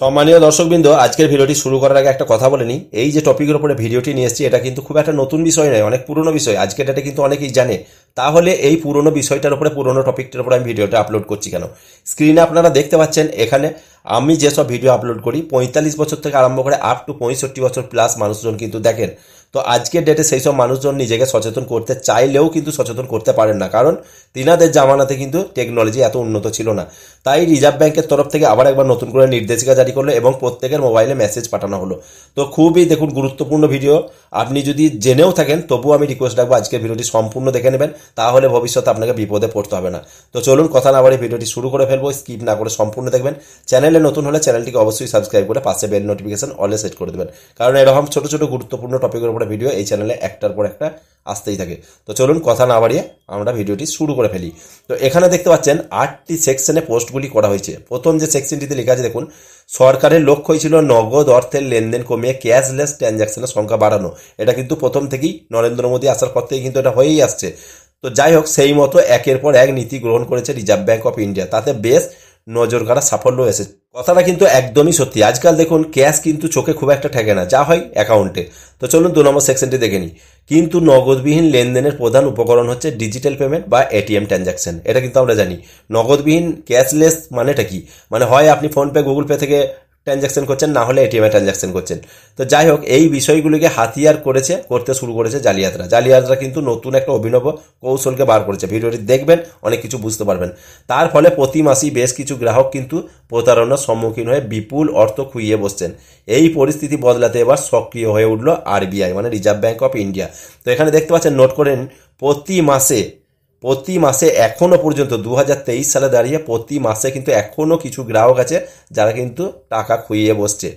সম্মানীয় দর্শকবৃন্দ আজকের ভিডিওটি শুরু করার আগে একটা কথা বলে এই যে টপিকের উপরে ভিডিওটি নিয়ে এসেছি এটা কিন্তু খুব একটা নতুন বিষয় নয় অনেক পুরনো বিষয় আজকের ডেটে কিন্তু অনেকেই জানে তাহলে এই পুরনো বিষয়টার উপরে পুরনো টপিকটার উপরে আমি ভিডিওটা আপলোড করছি কেন স্ক্রিনে আপনারা দেখতে পাচ্ছেন এখানে আমি যেসব ভিডিও আপলোড করি পঁয়তাল্লিশ বছর থেকে আরম্ভ করে আপ টু পঁয়ষট্টি বছর প্লাস মানুষজন কিন্তু দেখেন তো আজকের ডেটে সেই সব মানুষজন নিজেকে সচেতন করতে চাইলেও কিন্তু সচেতন করতে পারেন না কারণ তিনাদের জামানাতে কিন্তু টেকনোলজি এত উন্নত ছিল না তাই রিজার্ভ ব্যাংকের তরফ থেকে আবার একবার নতুন করে নির্দেশিকা জারি করলো এবং প্রত্যেকের মোবাইলে মেসেজ পাঠানো হলো তো খুবই দেখুন গুরুত্বপূর্ণ ভিডিও আপনি যদি জেনেও থাকেন তবুও আমি রিকোয়েস্ট রাখবো আজকের ভিডিওটি সম্পূর্ণ দেখে নেবেন তাহলে ভবিষ্যতে আপনাকে বিপদে পড়তে হবে না তো চলুন কথা না বাড়ি ভিডিওটি শুরু করে ফেলবো স্কিপ না করে সম্পূর্ণ দেখবেন চ্যানেলে নতুন হলে চ্যানেলটিকে অবশ্যই সাবস্ক্রাইব করে পাশে বেল নোটিফিকেশন অলে সেট করে দেবেন কারণ এরকম ছোট ছোট গুরুত্বপূর্ণ টপিকের উপর উপরে ভিডিও এই চ্যানেলে একটার পর একটা আসতেই থাকে তো চলুন কথা না বাড়িয়ে আমরা ভিডিওটি শুরু করে ফেলি তো এখানে দেখতে পাচ্ছেন আটটি সেকশনে পোস্টগুলি করা হয়েছে প্রথম যে সেকশনটিতে লেখা আছে দেখুন সরকারের লক্ষ্যই ছিল নগদ অর্থের লেনদেন কমিয়ে ক্যাশলেস ট্রানজ্যাকশনের সংখ্যা বাড়ানো এটা কিন্তু প্রথম থেকেই নরেন্দ্র মোদী আসার পর থেকে কিন্তু এটা হয়েই আসছে তো যাই হোক সেই মতো একের পর এক নীতি গ্রহণ করেছে রিজার্ভ ব্যাঙ্ক অফ ইন্ডিয়া তাতে বেশ নজর কাড়া সাফল্য এসেছে কথাটা কিন্তু একদমই সত্যি আজকাল দেখুন ক্যাশ কিন্তু চোখে খুব একটা ঠেকে না যা হয় অ্যাকাউন্টে তো চলুন দু নম্বর সেকশনটি দেখে নিই কিন্তু নগদবিহীন লেনদেনের প্রধান উপকরণ হচ্ছে ডিজিটাল পেমেন্ট বা এটিএম ট্রানজাকশন এটা কিন্তু আমরা জানি নগদবিহীন ক্যাশলেস মানেটা কি মানে হয় আপনি ফোনপে গুগল পে থেকে ট্রানজ্যাকশন করছেন না হলে এটিএমে ট্রানজ্যাকশন করছেন তো যাই হোক এই বিষয়গুলিকে হাতিয়ার করেছে করতে শুরু করেছে জালিয়াতরা জালিয়াতরা কিন্তু নতুন একটা অভিনব কৌশলকে বার করেছে ভিডিওটি দেখবেন অনেক কিছু বুঝতে পারবেন তার ফলে প্রতি মাসেই বেশ কিছু গ্রাহক কিন্তু প্রতারণার সম্মুখীন হয়ে বিপুল অর্থ খুইয়ে বসছেন এই পরিস্থিতি বদলাতে এবার সক্রিয় হয়ে উঠল আরবিআই মানে রিজার্ভ ব্যাঙ্ক অফ ইন্ডিয়া তো এখানে দেখতে পাচ্ছেন নোট করেন প্রতি মাসে প্রতি মাসে এখনও পর্যন্ত দু সালে দাঁড়িয়ে প্রতি মাসে কিন্তু এখনও কিছু গ্রাহক আছে যারা কিন্তু টাকা খুইয়ে বসছে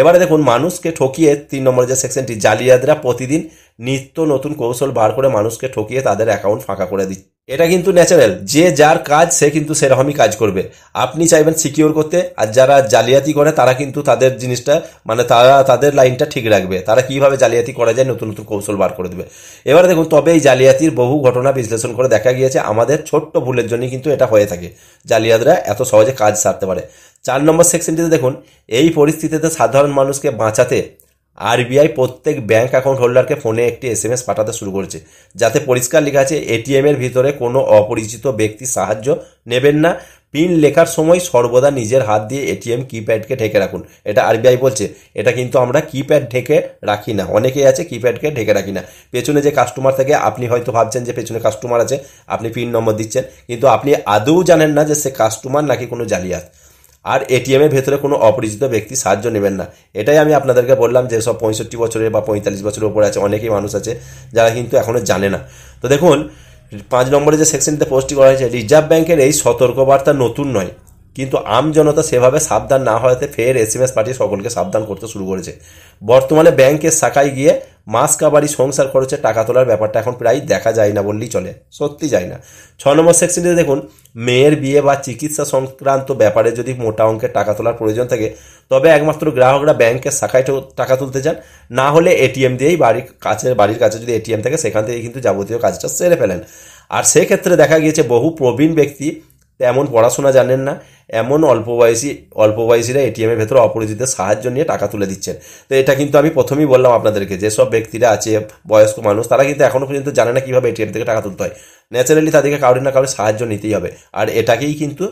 এবারে দেখুন মানুষকে ঠকিয়ে তিন নম্বর যে সেকশনটি জালিয়াতরা প্রতিদিন নিত্য নতুন কৌশল বার করে মানুষকে ঠকিয়ে তাদের অ্যাকাউন্ট ফাঁকা করে দিচ্ছে এটা কিন্তু ন্যাচারাল যে যার কাজ সে কিন্তু সেরকমই কাজ করবে আপনি চাইবেন সিকিউর করতে আর যারা জালিয়াতি করে তারা কিন্তু তাদের জিনিসটা মানে তারা তাদের লাইনটা ঠিক রাখবে তারা কিভাবে জালিয়াতি করা যায় নতুন নতুন কৌশল বার করে দেবে এবারে দেখুন তবে এই জালিয়াতির বহু ঘটনা বিশ্লেষণ করে দেখা গিয়েছে আমাদের ছোট্ট ভুলের জন্যই কিন্তু এটা হয়ে থাকে জালিয়াতরা এত সহজে কাজ সারতে পারে চার নম্বর সেকশনটিতে দেখুন এই পরিস্থিতিতে সাধারণ মানুষকে বাঁচাতে আরবিআই প্রত্যেক ব্যাঙ্ক অ্যাকাউন্ট হোল্ডারকে ফোনে একটি এসএমএস পাঠাতে শুরু করেছে যাতে পরিষ্কার লেখা আছে এটিএম এর ভিতরে কোনো অপরিচিত ব্যক্তি সাহায্য নেবেন না পিন লেখার সময় সর্বদা নিজের হাত দিয়ে এটিএম কিপ্যাডকে ঢেকে রাখুন এটা আরবিআই বলছে এটা কিন্তু আমরা কিপ্যাড ঢেকে রাখি না অনেকেই আছে কিপ্যাডকে ঢেকে রাখি না পেছনে যে কাস্টমার থাকে আপনি হয়তো ভাবছেন যে পেছনে কাস্টমার আছে আপনি পিন নম্বর দিচ্ছেন কিন্তু আপনি আদৌ জানেন না যে সে কাস্টমার নাকি কোনো জালিয়াত আর এটিএমের ভেতরে কোনো অপরিচিত ব্যক্তি সাহায্য নেবেন না এটাই আমি আপনাদেরকে বললাম যে সব পঁয়ষট্টি বছরের বা পঁয়তাল্লিশ বছরের উপরে আছে অনেকেই মানুষ আছে যারা কিন্তু এখনও জানে না তো দেখুন পাঁচ নম্বরে যে সেকশনটিতে পোস্টটি করা হয়েছে রিজার্ভ ব্যাংকের এই সতর্কবার্তা নতুন নয় কিন্তু আমজনতা সেভাবে সাবধান না হওয়াতে ফের এস এম এস পাঠিয়ে সকলকে সাবধান করতে শুরু করেছে বর্তমানে ব্যাংকের শাখায় গিয়ে মাস আবারই সংসার খরচে টাকা তোলার ব্যাপারটা এখন প্রায় দেখা যায় না বললেই চলে সত্যি যায় না ছ নম্বর সেকশনে দেখুন মেয়ের বিয়ে বা চিকিৎসা সংক্রান্ত ব্যাপারে যদি মোটা অঙ্কের টাকা তোলার প্রয়োজন থাকে তবে একমাত্র গ্রাহকরা ব্যাংকের শাখায় টাকা তুলতে চান না হলে এটিএম দিয়েই বাড়ির কাছে বাড়ির কাছে যদি এটিএম থাকে সেখান থেকে কিন্তু যাবতীয় কাজটা সেরে ফেলেন আর সেক্ষেত্রে দেখা গিয়েছে বহু প্রবীণ ব্যক্তি তেমন পড়াশোনা জানেন না এমন অল্প বয়সী অল্প বয়সীরা এটিএমের ভেতরে অপরিচিতের সাহায্য নিয়ে টাকা তুলে দিচ্ছেন তো এটা কিন্তু আমি প্রথমেই বললাম আপনাদেরকে যেসব ব্যক্তিরা আছে বয়স্ক মানুষ তারা কিন্তু এখনও পর্যন্ত জানে না কীভাবে এটিএম থেকে টাকা তুলতে হয় ন্যাচারালি তাদেরকে কারোর না কারোর সাহায্য নিতেই হবে আর এটাকেই কিন্তু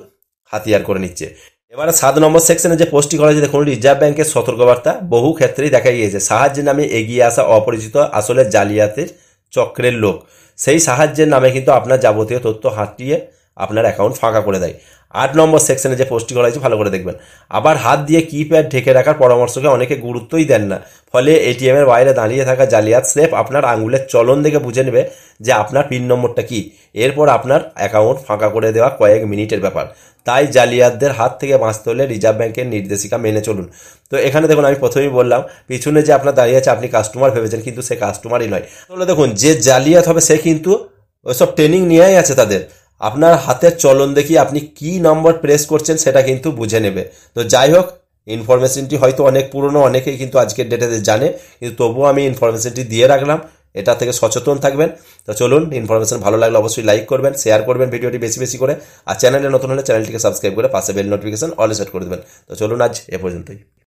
হাতিয়ার করে নিচ্ছে এবার সাত নম্বর সেকশনে যে পোস্টটি করা হয়েছে দেখুন রিজার্ভ ব্যাংকের সতর্কবার্তা বহু ক্ষেত্রেই দেখা গিয়েছে সাহায্যের নামে এগিয়ে আসা অপরিচিত আসলে জালিয়াতের চক্রের লোক সেই সাহায্যের নামে কিন্তু আপনার যাবতীয় তথ্য হাতিয়ে আপনার অ্যাকাউন্ট ফাঁকা করে দেয় আট নম্বর সেকশনে যে পোস্টটি করা হয়েছে ভালো করে দেখবেন আবার হাত দিয়ে কিপ্যাড ঢেকে রাখার পরামর্শকে অনেকে গুরুত্বই দেন না ফলে এটিএমের বাইরে দাঁড়িয়ে থাকা জালিয়াত স্লেপ আপনার আঙুলের চলন দেখে বুঝে নেবে যে আপনার পিন নম্বরটা কী এরপর আপনার অ্যাকাউন্ট ফাঁকা করে দেওয়া কয়েক মিনিটের ব্যাপার তাই জালিয়াতদের হাত থেকে বাঁচতে হলে রিজার্ভ ব্যাঙ্কের নির্দেশিকা মেনে চলুন তো এখানে দেখুন আমি প্রথমেই বললাম পিছনে যে আপনার দাঁড়িয়ে আছে আপনি কাস্টমার ভেবেছেন কিন্তু সে কাস্টমারই নয় তাহলে দেখুন যে জালিয়াত হবে সে কিন্তু ওইসব ট্রেনিং নিয়েই আছে তাদের আপনার হাতের চলন দেখি আপনি কি নম্বর প্রেস করছেন সেটা কিন্তু বুঝে নেবে তো যাই হোক ইনফরমেশনটি হয়তো অনেক পুরনো অনেকেই কিন্তু আজকের ডেটে জানে কিন্তু তবুও আমি ইনফরমেশনটি দিয়ে রাখলাম এটা থেকে সচেতন থাকবেন তো চলুন ইনফরমেশন ভালো লাগলে অবশ্যই লাইক করবেন শেয়ার করবেন ভিডিওটি বেশি বেশি করে আর চ্যানেলে নতুন হলে চ্যানেলটিকে সাবস্ক্রাইব করে পাশে বেল নোটিফিকেশন অল সেট করে দেবেন তো চলুন আজ এ পর্যন্তই